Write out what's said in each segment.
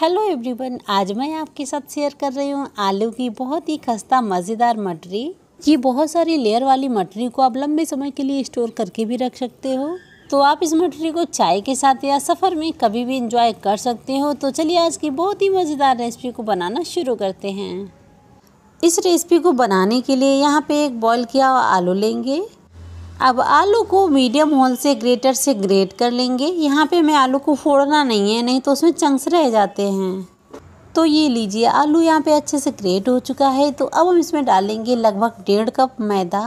hello everyone आज मैं आपके साथ शेयर कर रही हूँ आलू की बहुत ही खस्ता मज़ेदार मटरी ये बहुत सारी लेयर वाली मटरी को आप लंबे समय के लिए स्टोर करके भी रख सकते हो तो आप इस मटरी को चाय के साथ या सफ़र में कभी भी इंजॉय कर सकते हो तो चलिए आज की बहुत ही मज़ेदार रेसिपी को बनाना शुरू करते हैं इस रेसिपी को बनाने के लिए यहाँ पर एक बॉयल किया हुआ आलू लेंगे अब आलू को मीडियम होल से ग्रेटर से ग्रेट कर लेंगे यहाँ पे मैं आलू को फोड़ना नहीं है नहीं तो उसमें चंक्स रह जाते हैं तो ये लीजिए आलू यहाँ पे अच्छे से ग्रेट हो चुका है तो अब हम इसमें डालेंगे लगभग डेढ़ कप मैदा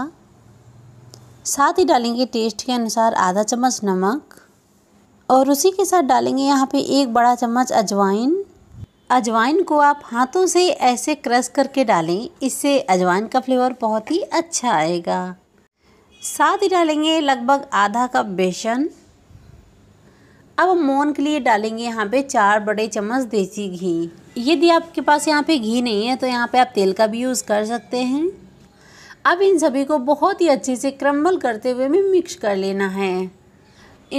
साथ ही डालेंगे टेस्ट के अनुसार आधा चम्मच नमक और उसी के साथ डालेंगे यहाँ पर एक बड़ा चम्मच अजवाइन अजवाइन को आप हाथों से ऐसे क्रश करके डालें इससे अजवाइन का फ्लेवर बहुत ही अच्छा आएगा साथ ही डालेंगे लगभग आधा कप बेसन अब हम मोन के लिए डालेंगे यहाँ पे चार बड़े चम्मच देसी घी यदि आपके पास यहाँ पे घी नहीं है तो यहाँ पे आप तेल का भी यूज़ कर सकते हैं अब इन सभी को बहुत ही अच्छे से क्रम्बल करते हुए में मिक्स कर लेना है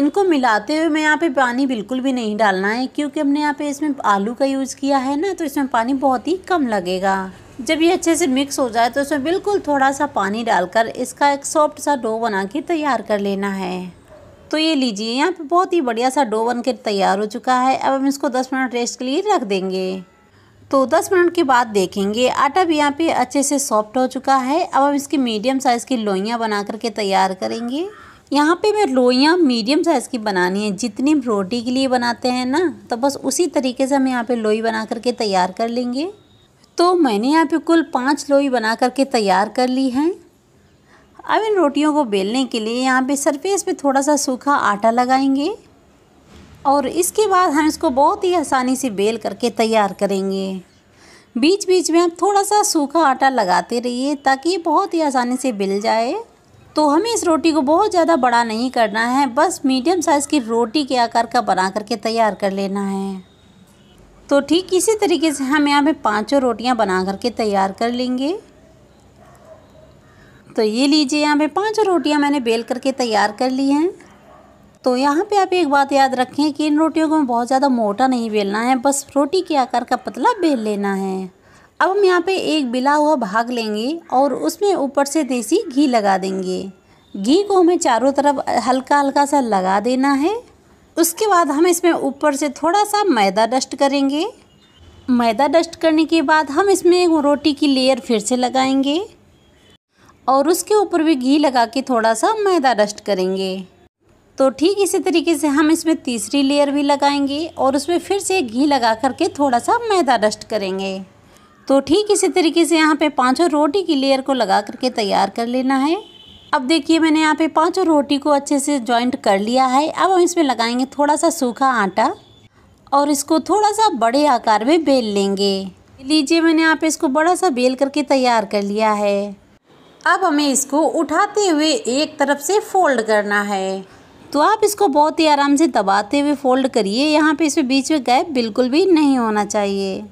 इनको मिलाते हुए मैं यहाँ पे पानी बिल्कुल भी नहीं डालना है क्योंकि हमने यहाँ पे इसमें आलू का यूज़ किया है ना तो इसमें पानी बहुत ही कम लगेगा जब ये अच्छे से मिक्स हो जाए तो इसमें बिल्कुल थोड़ा सा पानी डालकर इसका एक सॉफ्ट सा डो बना के तैयार कर लेना है तो ये लीजिए यहाँ पे बहुत ही बढ़िया सा डो बन के तैयार हो चुका है अब हम इसको 10 मिनट रेस्ट के लिए रख देंगे तो 10 मिनट के बाद देखेंगे आटा भी यहाँ पे अच्छे से सॉफ्ट हो चुका है अब हम इसकी मीडियम साइज़ की लोइयाँ बना करके तैयार करेंगे यहाँ पे मैं लोइयाँ मीडियम साइज़ की बनानी है जितनी रोटी के लिए बनाते हैं ना तो बस उसी तरीके से हम यहाँ पे लोई बना करके तैयार कर लेंगे तो मैंने यहाँ पे कुल पाँच लोई बना करके तैयार कर ली हैं अब इन रोटियों को बेलने के लिए यहाँ पे सरफेस पे थोड़ा सा सूखा आटा लगाएंगे और इसके बाद हम इसको बहुत ही आसानी से बेल करके तैयार करेंगे बीच बीच में आप थोड़ा सा सूखा आटा लगाते रहिए ताकि ये बहुत ही आसानी से बेल जाए तो हमें इस रोटी को बहुत ज़्यादा बड़ा नहीं करना है बस मीडियम साइज़ की रोटी के आकार का बना करके तैयार कर लेना है तो ठीक इसी तरीके से हम यहाँ पे पांचों रोटियाँ बना करके तैयार कर लेंगे तो ये लीजिए यहाँ पे पांचों रोटियाँ मैंने बेल करके तैयार कर ली हैं तो यहाँ पे आप एक बात याद रखें कि इन रोटियों को बहुत ज़्यादा मोटा नहीं बेलना है बस रोटी के आकार का पतला बेल लेना है अब हम यहाँ पर एक बिला हुआ भाग लेंगे और उसमें ऊपर से देसी घी लगा देंगे घी को हमें चारों तरफ हल्का हल्का सा लगा देना है उसके बाद हम इसमें ऊपर से थोड़ा सा मैदा डस्ट करेंगे मैदा डस्ट करने के बाद हम इसमें रोटी की लेयर फिर से लगाएंगे और उसके ऊपर भी घी लगा के थोड़ा सा मैदा डस्ट करेंगे तो ठीक इसी तरीके से हम इसमें तीसरी लेयर भी लगाएंगे और उसमें फिर से घी लगा करके थोड़ा सा मैदा डस्ट करेंगे तो ठीक इसी तरीके से यहाँ पे पांचों रोटी की लेयर को लगा करके तैयार कर लेना है अब देखिए मैंने यहाँ पे पांचों रोटी को अच्छे से जॉइंट कर लिया है अब हम इसमें लगाएंगे थोड़ा सा सूखा आटा और इसको थोड़ा सा बड़े आकार में बेल लेंगे लीजिए मैंने यहाँ पे इसको बड़ा सा बेल करके तैयार कर लिया है अब हमें इसको उठाते हुए एक तरफ से फोल्ड करना है तो आप इसको बहुत ही आराम से दबाते हुए फ़ोल्ड करिए यहाँ पे इसमें बीच में गैप बिल्कुल भी नहीं होना चाहिए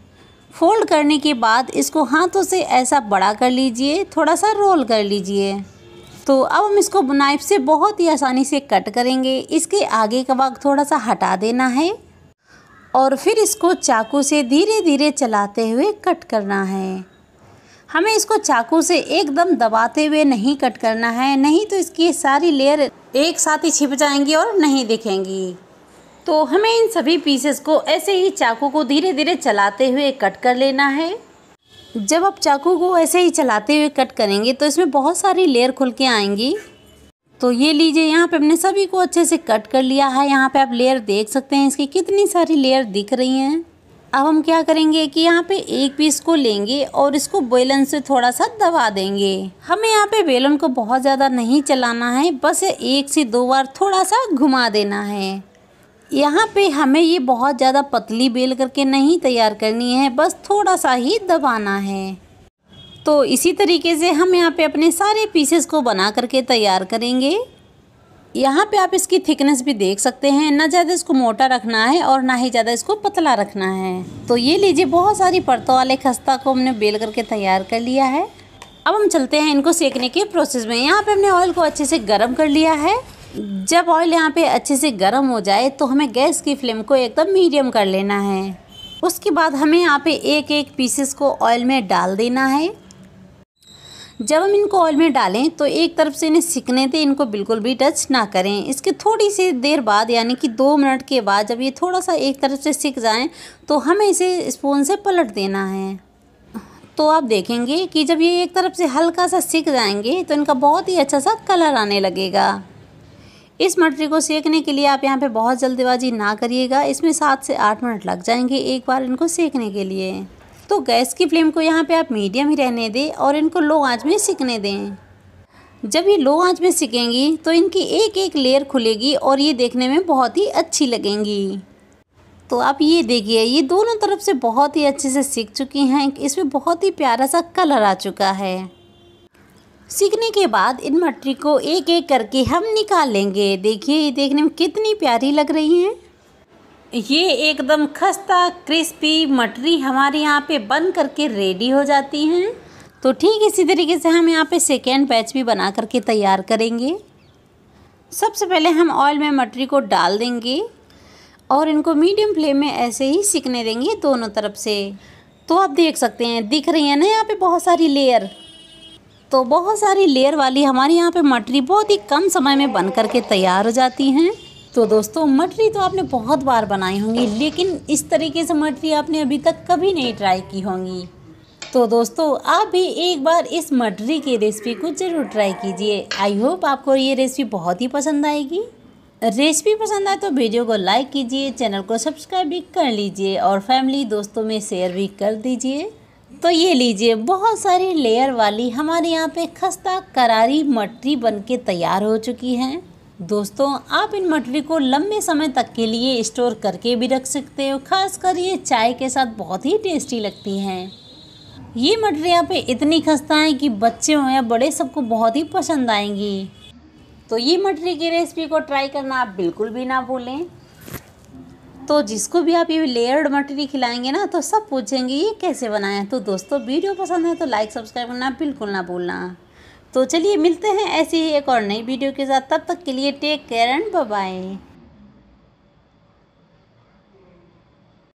फोल्ड करने के बाद इसको हाथों से ऐसा बड़ा कर लीजिए थोड़ा सा रोल कर लीजिए दोस्तों अब हम इसको नाइफ से बहुत ही आसानी से कट करेंगे इसके आगे का भाग थोड़ा सा हटा देना है और फिर इसको चाकू से धीरे धीरे चलाते हुए कट करना है हमें इसको चाकू से एकदम दबाते हुए नहीं कट करना है नहीं तो इसकी सारी लेयर एक साथ ही छिप जाएंगी और नहीं दिखेंगी तो हमें इन सभी पीसेस को ऐसे ही चाकू को धीरे धीरे चलाते हुए कट कर लेना है जब आप चाकू को ऐसे ही चलाते हुए कट करेंगे तो इसमें बहुत सारी लेयर खुल के आएंगी तो ये लीजिए यहाँ पे हमने सभी को अच्छे से कट कर लिया है यहाँ पे आप लेयर देख सकते हैं इसकी कितनी सारी लेयर दिख रही हैं अब हम क्या करेंगे कि यहाँ पे एक पीस को लेंगे और इसको बेलन से थोड़ा सा दबा देंगे हमें यहाँ पे बेलन को बहुत ज़्यादा नहीं चलाना है बस एक से दो बार थोड़ा सा घुमा देना है यहाँ पे हमें ये बहुत ज़्यादा पतली बेल करके नहीं तैयार करनी है बस थोड़ा सा ही दबाना है तो इसी तरीके से हम यहाँ पे अपने सारे पीसेस को बना करके तैयार करेंगे यहाँ पे आप इसकी थिकनेस भी देख सकते हैं ना ज़्यादा इसको मोटा रखना है और ना ही ज़्यादा इसको पतला रखना है तो ये लीजिए बहुत सारी परतों वाले खस्ता को हमने बेल करके तैयार कर लिया है अब हम चलते हैं इनको सेकने के प्रोसेस में यहाँ पे हमने ऑयल को अच्छे से गर्म कर लिया है जब ऑयल यहाँ पे अच्छे से गर्म हो जाए तो हमें गैस की फ्लेम को एकदम मीडियम कर लेना है उसके बाद हमें यहाँ पे एक एक पीसेस को ऑयल में डाल देना है जब हम इनको ऑयल में डालें तो एक तरफ से इन्हें सिकने दें इनको बिल्कुल भी टच ना करें इसके थोड़ी सी देर बाद यानी कि दो मिनट के बाद जब ये थोड़ा सा एक तरफ से सिक जाएं तो हमें इसे स्पून से पलट देना है तो आप देखेंगे कि जब ये एक तरफ से हल्का सा सिक जाएंगे तो इनका बहुत ही अच्छा सा कलर आने लगेगा इस मटरी को सेकने के लिए आप यहाँ पे बहुत जल्दबाजी ना करिएगा इसमें सात से आठ मिनट लग जाएंगे एक बार इनको सेकने के लिए तो गैस की फ्लेम को यहाँ पे आप मीडियम ही रहने दें और इनको लो आँच में सिकने दें जब ये लो आँच में सिकेंगी तो इनकी एक एक लेयर खुलेगी और ये देखने में बहुत ही अच्छी लगेंगी तो आप ये देखिए ये दोनों तरफ से बहुत ही अच्छे से सीख चुकी हैं इसमें बहुत ही प्यारा सा कलर आ चुका है सीखने के बाद इन मटरी को एक एक करके हम निकालेंगे देखिए ये देखने में कितनी प्यारी लग रही हैं ये एकदम खस्ता क्रिस्पी मटरी हमारे यहाँ पे बन करके रेडी हो जाती हैं तो ठीक इसी तरीके से हम यहाँ पे सेकेंड बैच भी बना करके तैयार करेंगे सबसे पहले हम ऑयल में मटरी को डाल देंगे और इनको मीडियम फ्लेम में ऐसे ही सिकने देंगे दोनों तरफ से तो आप देख सकते हैं दिख रही है ना यहाँ पे बहुत सारी लेयर तो बहुत सारी लेयर वाली हमारे यहाँ पे मटरी बहुत ही कम समय में बन करके तैयार हो जाती हैं तो दोस्तों मटरी तो आपने बहुत बार बनाई होंगी लेकिन इस तरीके से मटरी आपने अभी तक कभी नहीं ट्राई की होंगी तो दोस्तों आप भी एक बार इस मटरी की रेसिपी को ज़रूर ट्राई कीजिए आई होप आपको ये रेसिपी बहुत ही पसंद आएगी रेसिपी पसंद आए तो वीडियो को लाइक कीजिए चैनल को सब्सक्राइब भी कर लीजिए और फैमिली दोस्तों में शेयर भी कर दीजिए तो ये लीजिए बहुत सारी लेयर वाली हमारे यहाँ पे खस्ता करारी मटरी बनके तैयार हो चुकी है दोस्तों आप इन मटरी को लंबे समय तक के लिए स्टोर करके भी रख सकते हो खासकर ये चाय के साथ बहुत ही टेस्टी लगती हैं ये मटरी यहाँ पे इतनी खस्ता है कि बच्चे हों या बड़े सबको बहुत ही पसंद आएंगी तो ये मटरी की रेसिपी को ट्राई करना आप बिल्कुल भी ना भूलें तो जिसको भी आप ये लेयर्ड मटेरियल खिलाएंगे ना तो सब पूछेंगे ये कैसे बनाया तो दोस्तों वीडियो पसंद है तो लाइक सब्सक्राइब करना बिल्कुल ना भूलना तो चलिए मिलते हैं ऐसी ही एक और नई वीडियो के साथ तब तक के लिए टेक केयर एंड बाय